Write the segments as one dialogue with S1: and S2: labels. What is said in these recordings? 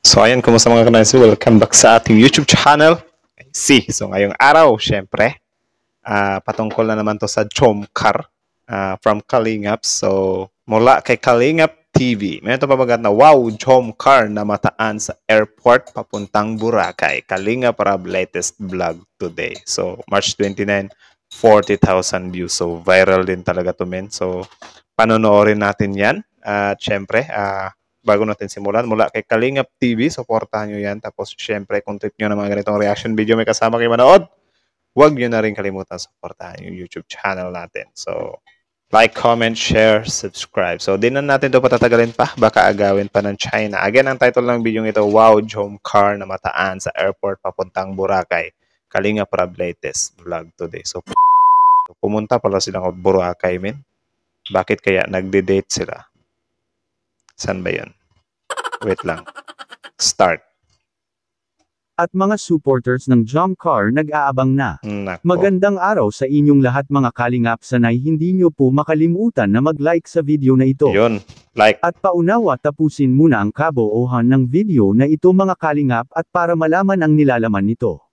S1: So ayan, kumusta mga kanais? Welcome back sa ating YouTube channel. See, so ngayong araw, syempre, uh, patungkol na naman to sa Chomkar uh, ah, from Kalingap. So mula kay Kalingap TV, may ito pabagat na wow, Chomkar na mataan sa airport papuntang Boracay. Kalingap Rab latest vlog today. So March 29, 40,000 views. So viral din talaga to men. So panonoorin natin yan. At uh, syempre, uh, bago natin simulan mula kay Kalingap TV. Suportahan nyo yan. Tapos syempre kung trip nyo ng mga ganitong reaction video may kasama kayo manood, huwag nyo na rin kalimutan suportahan yung YouTube channel natin. So, like, comment, share, subscribe. So, di na natin ito patatagalin pa. Baka agawin pa ng China. Again, ang title ng video ito, Wow, Home Car na mataan sa airport papuntang Boracay. Kalinga Prab latest vlog today. So, pumunta pala sila silang Boracay, men. Bakit kaya nagde-date sila? San ba yun? Wait lang. Start. At mga supporters
S2: ng Jump Car nag-aabang na. Nako. Magandang araw sa inyong lahat mga kalingap sanay hindi nyo po makalimutan na mag-like sa video na ito. Yun, like. At paunawa tapusin muna ang kabuohan ng video na ito mga kalingap at para malaman ang nilalaman nito.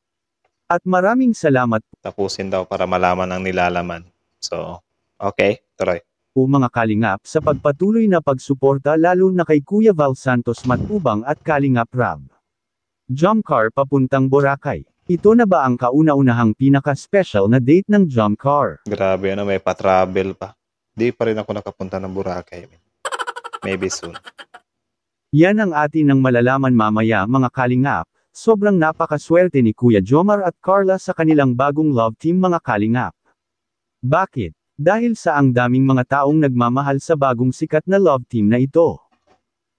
S2: At maraming salamat. Tapusin daw para malaman ang nilalaman. So, okay, tuloy po mga Kalingap sa pagpatuloy na pagsuporta lalo na kay Kuya Val Santos Matubang at Kalingap Rab. Jump Car papuntang Boracay. Ito na ba ang kauna-unahang
S1: pinaka-special na date ng Jump Car? Grabe ano, may pa-travel pa. Di pa rin ako nakapunta ng Boracay. Maybe soon. Yan ang atin ng malalaman
S2: mamaya mga Kalingap. Sobrang napakaswerte ni Kuya Jomar at Carla sa kanilang bagong love team mga Kalingap. Bakit? Dahil sa ang daming mga taong nagmamahal sa bagong sikat na love team na ito.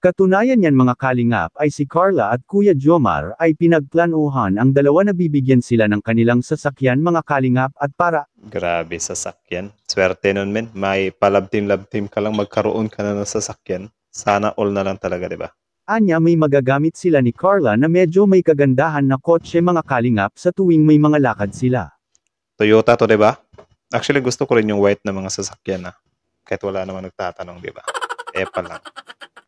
S2: Katunayan niyan mga kalingap ay si Carla at Kuya Jomar ay pinagplanuhan ang dalawa na bibigyan sila ng kanilang sasakyan mga kalingap at para.
S1: Grabe sasakyan. Swerte nun men. May palab team love team ka lang magkaroon ka na ng sasakyan. Sana all na lang talaga ba? Diba?
S2: Anya may magagamit sila ni Carla na medyo may kagandahan na kotse mga kalingap sa tuwing may mga lakad sila.
S1: Toyota to ba? Diba? Actually, gusto ko rin yung white na mga sasakyan na kahit wala naman nagtatanong, di ba? Eh pa lang.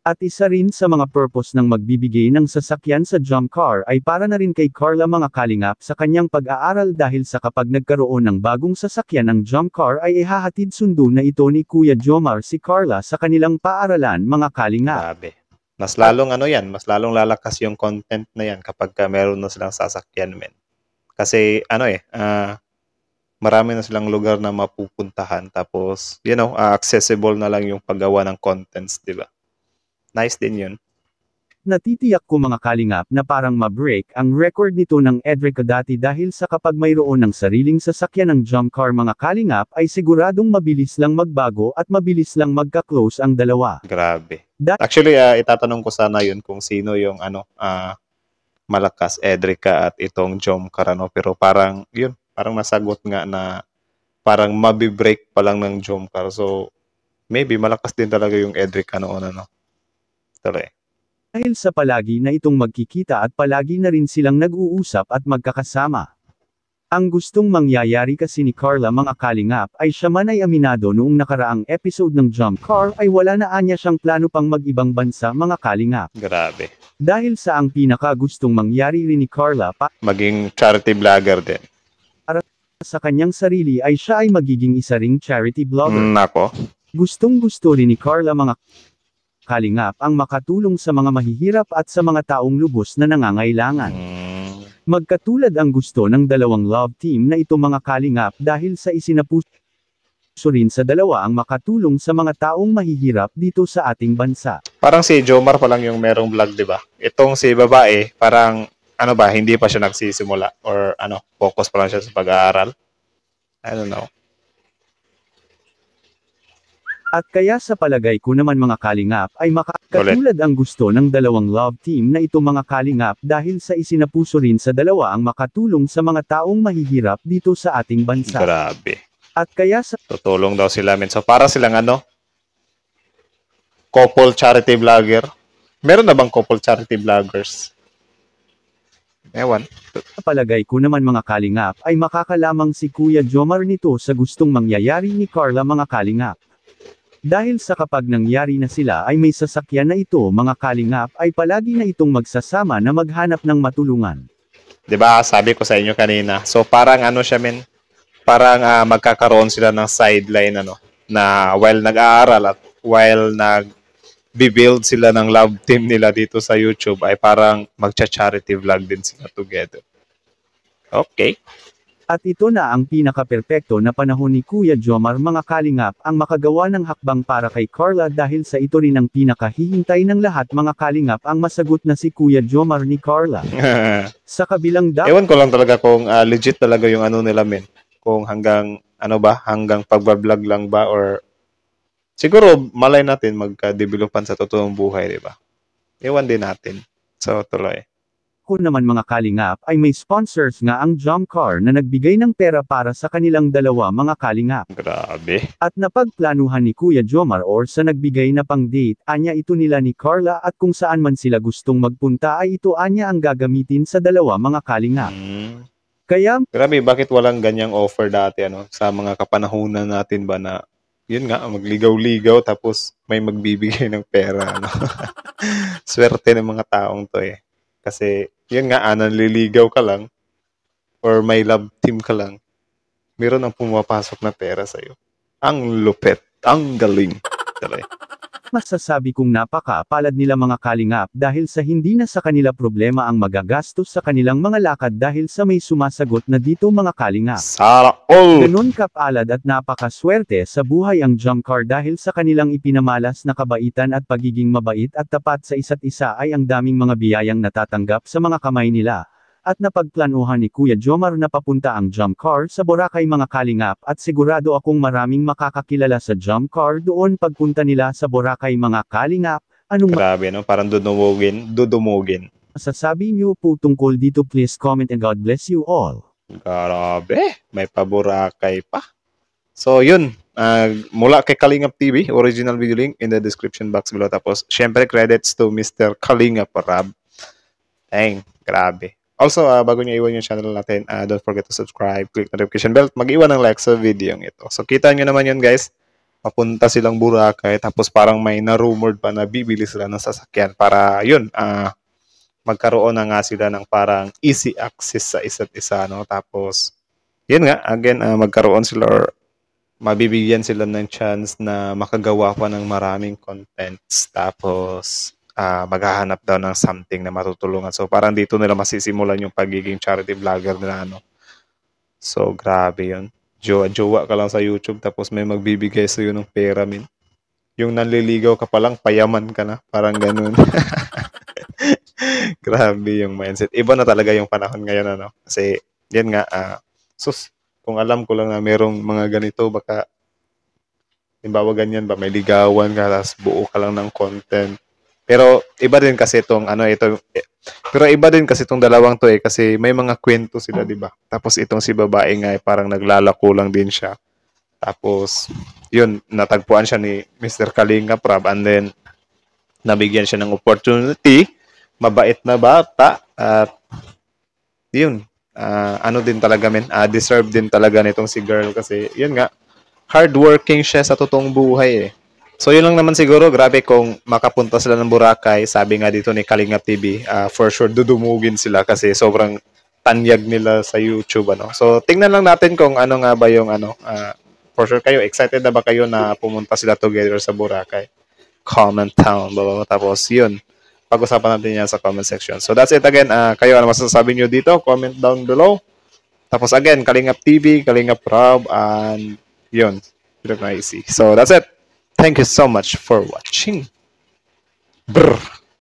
S2: At isa rin sa mga purpose ng magbibigay ng sasakyan sa jump car ay para na rin kay Carla mga kalingap sa kanyang pag-aaral dahil sa kapag nagkaroon ng bagong sasakyan ng jump car ay ihahatid sundo na ito ni Kuya Jomar
S1: si Carla sa kanilang paaralan mga kalingap. Grabe. Mas lalong ano yan, mas lalong lalakas yung content na yan kapag meron na silang sasakyan men. Kasi ano eh, uh, marami na silang lugar na mapupuntahan. Tapos, you know, uh, accessible na lang yung paggawa ng contents, di ba? Nice din yun.
S2: Natitiyak ko mga kalingap na parang ma-break ang record nito ng Edric dati dahil sa kapag mayroon ng sariling sasakyan ng jump car mga kalingap ay siguradong mabilis lang magbago at mabilis lang magka-close ang dalawa.
S1: Grabe. That- Actually, uh, itatanong ko sana yun kung sino yung ano, uh, malakas Edrica at itong Jom Carano pero parang yun parang nasagot nga na parang mabibreak pa lang ng jump car. So, maybe malakas din talaga yung Edric ano ano no. Tuloy. Dahil sa palagi na
S2: itong magkikita at palagi na rin silang nag-uusap at magkakasama. Ang gustong mangyayari kasi ni Carla mga kalingap ay siya man ay aminado noong nakaraang episode ng Jump Car ay wala na anya siyang plano pang mag-ibang bansa mga kalingap. Grabe. Dahil sa ang pinaka gustong mangyari rin ni Carla pa. Maging charity vlogger din sa kanyang sarili ay siya ay magiging isa ring charity blogger. Nako. Gustong gusto rin ni Carla mga kalingap ang makatulong sa mga mahihirap at sa mga taong lubos na nangangailangan. Hmm. Magkatulad ang gusto ng dalawang love team na ito mga kalingap dahil sa isinapuso rin sa dalawa ang makatulong sa mga taong mahihirap dito sa ating bansa.
S1: Parang si Jomar pa lang yung merong vlog, di ba? Itong si babae, parang ano ba, hindi pa siya nagsisimula or ano, focus pa lang siya sa pag-aaral. I don't know. At
S2: kaya sa palagay ko naman mga kalingap ay makakatulad ang gusto ng dalawang love team na ito mga kalingap dahil sa isinapuso rin sa dalawa ang makatulong sa mga taong mahihirap dito
S1: sa ating bansa. Grabe. At kaya sa... Tutulong daw sila men. So para silang ano? Couple charity vlogger. Meron na bang couple charity vloggers? Ewan. Palagay ko naman mga kalingap
S2: ay makakalamang si Kuya Jomar nito sa gustong mangyayari ni Carla mga kalingap. Dahil sa kapag nangyari na sila ay may sasakyan na ito mga kalingap ay palagi na itong magsasama
S1: na maghanap ng matulungan. 'Di ba? Sabi ko sa inyo kanina. So parang ano siya men, parang uh, magkakaroon sila ng sideline ano na while nag-aaral at while nag bibuild sila ng love team nila dito sa YouTube ay parang magcha-charity vlog din sila together. Okay. At
S2: ito na ang pinaka-perpekto na panahon ni Kuya Jomar mga kalingap ang makagawa ng hakbang para kay Carla dahil sa ito rin ang pinakahihintay ng lahat mga kalingap ang masagot na si Kuya Jomar ni Carla. sa kabilang dapat... Ewan ko
S1: lang talaga kung uh, legit talaga yung ano nila men. Kung hanggang, ano ba, hanggang pagbablog lang ba or siguro malay natin magka-developan sa totoong buhay, di ba? Ewan din natin. So,
S2: tuloy. Kung naman mga kalingap ay may sponsors nga ang jump car na nagbigay ng pera para sa kanilang dalawa mga kalingap. Grabe. At napagplanuhan ni Kuya Jomar or sa nagbigay na pang date, anya ito nila ni Carla at kung saan man sila gustong magpunta ay ito anya ang gagamitin sa dalawa mga kalingap. Hmm.
S1: Kaya, Grabe, bakit walang ganyang offer dati ano sa mga kapanahunan natin ba na yun nga, magligaw-ligaw tapos may magbibigay ng pera. No? Swerte ng mga taong to eh. Kasi yun nga, ah, nanliligaw ka lang or may love team ka lang, meron ang pumapasok na pera sa'yo. Ang lupet, ang galing. Talay
S2: masasabi kong napakapalad nila mga kalingap dahil sa hindi na sa kanila problema ang magagastos sa kanilang mga lakad dahil sa may sumasagot na dito mga kalingap. Sara Ganun kapalad at napakaswerte sa buhay ang Junkar dahil sa kanilang ipinamalas na kabaitan at pagiging mabait at tapat sa isa't isa ay ang daming mga biyayang natatanggap sa mga kamay nila at napagplanuhan ni Kuya Jomar na papunta ang jump car sa Boracay mga kalingap at sigurado akong maraming makakakilala sa jump car doon pagpunta nila sa Boracay mga kalingap. Anong Grabe no, parang dudumugin, dudumugin. masasabi niyo po tungkol dito please comment and God bless you all.
S1: Grabe, may paborakay pa. So yun, ah, mula kay Kalingap TV, original video link in the description box below. Tapos, syempre credits to Mr. Kalingap Rab. Dang, grabe. Also, uh, bago nyo iwan yung channel natin, uh, don't forget to subscribe, click notification bell, mag-iwan ng like sa video ito. So, kita nyo naman yun guys, papunta silang Boracay, tapos parang may na-rumored pa na bibili sila ng sasakyan para yun, uh, magkaroon na nga sila ng parang easy access sa isa't isa, no? Tapos, yun nga, again, uh, magkaroon sila or mabibigyan sila ng chance na makagawa pa ng maraming contents. Tapos, uh, maghahanap daw ng something na matutulungan. So parang dito nila masisimulan yung pagiging charity vlogger nila ano. So grabe 'yun. Jowa-jowa ka lang sa YouTube tapos may magbibigay sa iyo ng pera min. Yung nanliligaw ka pa payaman ka na, parang ganun. grabe yung mindset. Iba na talaga yung panahon ngayon ano. Kasi yan nga uh, sus kung alam ko lang na merong mga ganito baka Timbawa ganyan ba, may ligawan ka, tapos buo ka lang ng content pero iba din kasi itong ano ito pero iba din kasi itong dalawang to eh kasi may mga kwento sila, 'di ba? Tapos itong si babae nga eh, parang naglalako lang din siya. Tapos yun, natagpuan siya ni Mr. Kalinga Prab and then nabigyan siya ng opportunity, mabait na bata at yun, uh, ano din talaga men, uh, deserve din talaga nitong si girl kasi yun nga hardworking siya sa totoong buhay eh. So yun lang naman siguro, grabe kung makapunta sila ng Boracay, sabi nga dito ni Kalinga TV, uh, ah, for sure dudumugin sila kasi sobrang tanyag nila sa YouTube ano. So tingnan lang natin kung ano nga ba yung ano, uh, for sure kayo excited na ba kayo na pumunta sila together sa Boracay? Comment down baba tapos yun. Pag-usapan natin yan sa comment section. So that's it again. Uh, kayo ano masasabi niyo dito? Comment down below. Tapos again, Kalingap TV, Kalingap Rob, and yun. Pilip na So that's it. Thank you so much for watching. Brr.